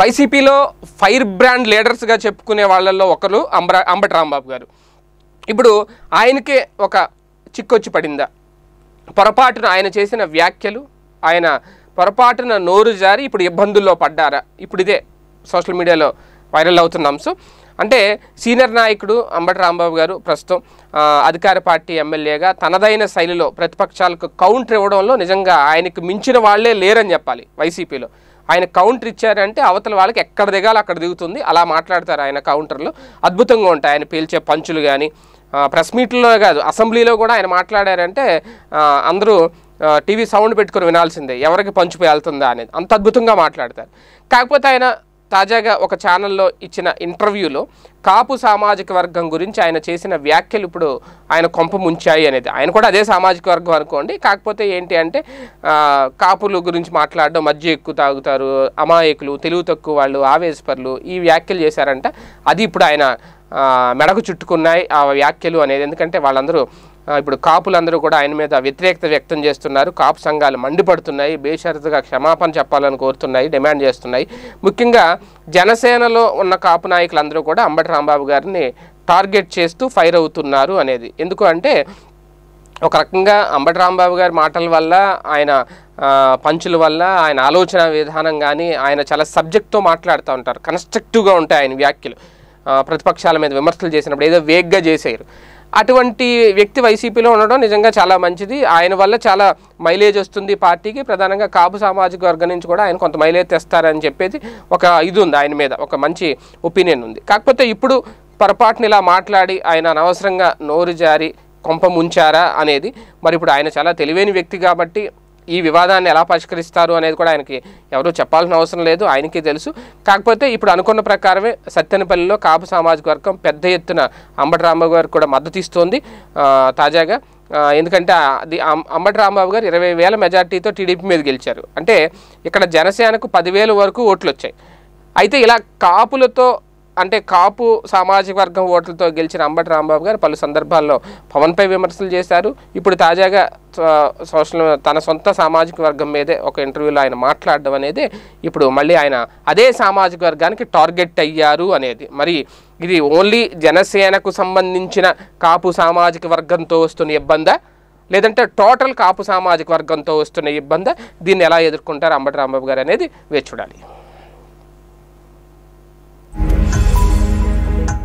వైసీపీలో fire brand లీడర్స్గా చెప్పుకునే వాళ్ళల్లో ఒకరు అంబరా అంబటి రాంబాబు గారు ఇప్పుడు ఆయనకే ఒక చిక్కొచ్చి పడిందా పొరపాటున ఆయన చేసిన వ్యాఖ్యలు ఆయన పొరపాటున నోరు జారి ఇప్పుడు ఇబ్బందుల్లో పడ్డారా ఇప్పుడు ఇదే సోషల్ మీడియాలో వైరల్ అవుతున్న అంశం అంటే సీనియర్ నాయకుడు అంబటి రాంబాబు గారు ప్రస్తుతం అధికార పార్టీ ఎమ్మెల్యేగా తనదైన శైలిలో ప్రతిపక్షాలకు కౌంటర్ ఇవ్వడంలో నిజంగా ఆయనకు మించిన వాళ్లే లేరని చెప్పాలి వైసీపీలో ఆయన కౌంటర్ ఇచ్చారంటే అవతల వాళ్ళకి ఎక్కడ దిగాలి అక్కడ దిగుతుంది అలా మాట్లాడతారు ఆయన కౌంటర్లు అద్భుతంగా ఉంటాయి ఆయన పీల్చే పంచులు కానీ ప్రెస్ మీట్లో కాదు అసెంబ్లీలో కూడా ఆయన మాట్లాడారంటే అందరూ టీవీ సౌండ్ పెట్టుకుని వినాల్సిందే ఎవరికి పంచి వెళ్తుందా అనేది అంత అద్భుతంగా మాట్లాడతారు కాకపోతే ఆయన తాజాగా ఒక ఛానల్లో ఇచ్చిన ఇంటర్వ్యూలో కాపు సామాజిక వర్గం గురించి ఆయన చేసిన వ్యాఖ్యలు ఇప్పుడు ఆయన కొంప ముంచాయి అనేది ఆయన కూడా అదే సామాజిక వర్గం అనుకోండి కాకపోతే ఏంటి అంటే కాపులు గురించి మాట్లాడడం మధ్య ఎక్కువ తాగుతారు అమాయకులు తెలుగు తక్కువ వాళ్ళు ఆవేశపరులు ఈ వ్యాఖ్యలు చేశారంట అది ఇప్పుడు ఆయన మెడకు చుట్టుకున్నాయి ఆ వ్యాఖ్యలు అనేది ఎందుకంటే వాళ్ళందరూ ఇప్పుడు కాపులందరూ కూడా ఆయన మీద వ్యతిరేకత వ్యక్తం చేస్తున్నారు కాపు సంఘాలు మండిపడుతున్నాయి బేషరతుగా క్షమాపణ చెప్పాలని కోరుతున్నాయి డిమాండ్ చేస్తున్నాయి ముఖ్యంగా జనసేనలో ఉన్న కాపు నాయకులందరూ కూడా అంబటి రాంబాబు గారిని టార్గెట్ చేస్తూ ఫైర్ అవుతున్నారు అనేది ఎందుకు అంటే ఒక రకంగా అంబటి రాంబాబు గారి మాటల వల్ల ఆయన పంచుల వల్ల ఆయన ఆలోచన విధానం కానీ ఆయన చాలా సబ్జెక్ట్తో మాట్లాడుతూ ఉంటారు కన్స్ట్రక్టివ్గా ఉంటాయి ఆయన వ్యాఖ్యలు ప్రతిపక్షాల మీద విమర్శలు చేసినప్పుడు ఏదో వేగ్గా చేసేయరు అటువంటి వ్యక్తి వైసీపీలో ఉండడం నిజంగా చాలా మంచిది ఆయన వల్ల చాలా మైలేజ్ వస్తుంది పార్టీకి ప్రధానంగా కాపు సామాజిక వర్గం నుంచి కూడా ఆయన కొంత మైలేజ్ తెస్తారని చెప్పేది ఒక ఇది ఉంది ఆయన మీద ఒక మంచి ఒపీనియన్ ఉంది కాకపోతే ఇప్పుడు పొరపాటుని ఇలా మాట్లాడి ఆయన అనవసరంగా నోరు జారి కొంప ముంచారా అనేది మరి ఇప్పుడు ఆయన చాలా తెలివైన వ్యక్తి కాబట్టి ఈ వివాదాన్ని ఎలా పరిష్కరిస్తారు అనేది కూడా ఆయనకి ఎవరూ చెప్పాల్సిన అవసరం లేదు ఆయనకి తెలుసు కాకపోతే ఇప్పుడు అనుకున్న ప్రకారమే సత్తెనపల్లిలో కాపు సామాజిక వర్గం పెద్ద ఎత్తున అంబటి రాంబాబు గారికి కూడా మద్దతు ఇస్తోంది తాజాగా ఎందుకంటే అది అంబటి రాంబాబు గారు ఇరవై వేల మెజార్టీతో టీడీపీ మీద గెలిచారు అంటే ఇక్కడ జనసేనకు పదివేల వరకు ఓట్లు వచ్చాయి అయితే ఇలా కాపులతో అంటే కాపు సామాజిక వర్గం ఓట్లతో గెలిచిన అంబటి రాంబాబు గారు పలు సందర్భాల్లో పవన్పై విమర్శలు చేశారు ఇప్పుడు తాజాగా సోషల్ తన సొంత సామాజిక వర్గం మీదే ఒక ఇంటర్వ్యూలో ఆయన మాట్లాడడం అనేది ఇప్పుడు మళ్ళీ ఆయన అదే సామాజిక వర్గానికి టార్గెట్ అయ్యారు అనేది మరి ఇది ఓన్లీ జనసేనకు సంబంధించిన కాపు సామాజిక వర్గంతో వస్తున్న ఇబ్బందా లేదంటే టోటల్ కాపు సామాజిక వర్గంతో వస్తున్న ఇబ్బంది దీన్ని ఎలా ఎదుర్కొంటారు అంబటి రాంబాబు గారు అనేది వేచి చూడాలి